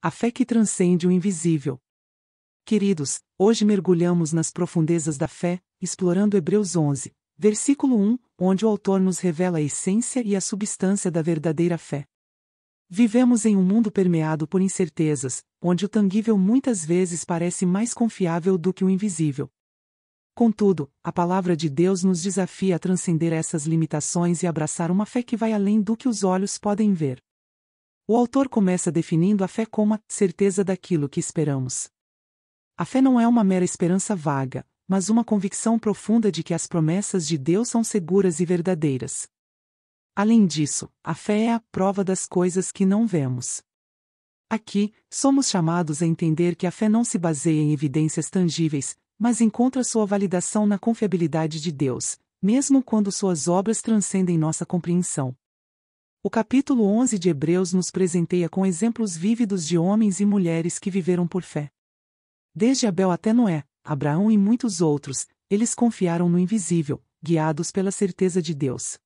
A fé que transcende o invisível. Queridos, hoje mergulhamos nas profundezas da fé, explorando Hebreus 11, versículo 1, onde o autor nos revela a essência e a substância da verdadeira fé. Vivemos em um mundo permeado por incertezas, onde o tangível muitas vezes parece mais confiável do que o invisível. Contudo, a palavra de Deus nos desafia a transcender essas limitações e abraçar uma fé que vai além do que os olhos podem ver. O autor começa definindo a fé como a certeza daquilo que esperamos. A fé não é uma mera esperança vaga, mas uma convicção profunda de que as promessas de Deus são seguras e verdadeiras. Além disso, a fé é a prova das coisas que não vemos. Aqui, somos chamados a entender que a fé não se baseia em evidências tangíveis, mas encontra sua validação na confiabilidade de Deus, mesmo quando suas obras transcendem nossa compreensão. O capítulo 11 de Hebreus nos presenteia com exemplos vívidos de homens e mulheres que viveram por fé. Desde Abel até Noé, Abraão e muitos outros, eles confiaram no invisível, guiados pela certeza de Deus.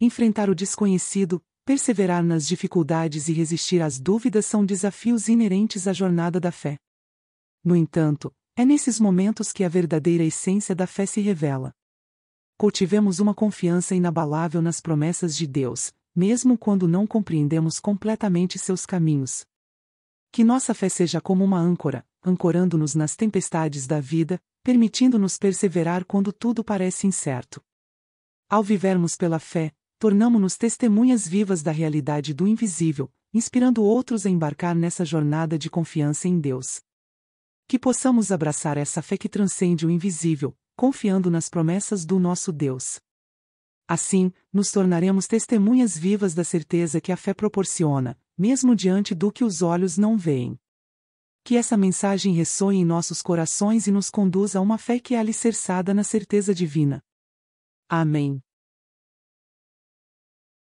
Enfrentar o desconhecido, perseverar nas dificuldades e resistir às dúvidas são desafios inerentes à jornada da fé. No entanto, é nesses momentos que a verdadeira essência da fé se revela. Cultivemos uma confiança inabalável nas promessas de Deus, mesmo quando não compreendemos completamente seus caminhos. Que nossa fé seja como uma âncora, ancorando-nos nas tempestades da vida, permitindo-nos perseverar quando tudo parece incerto. Ao vivermos pela fé, tornamos-nos testemunhas vivas da realidade do invisível, inspirando outros a embarcar nessa jornada de confiança em Deus. Que possamos abraçar essa fé que transcende o invisível, confiando nas promessas do nosso Deus. Assim, nos tornaremos testemunhas vivas da certeza que a fé proporciona, mesmo diante do que os olhos não veem. Que essa mensagem ressoe em nossos corações e nos conduza a uma fé que é alicerçada na certeza divina. Amém.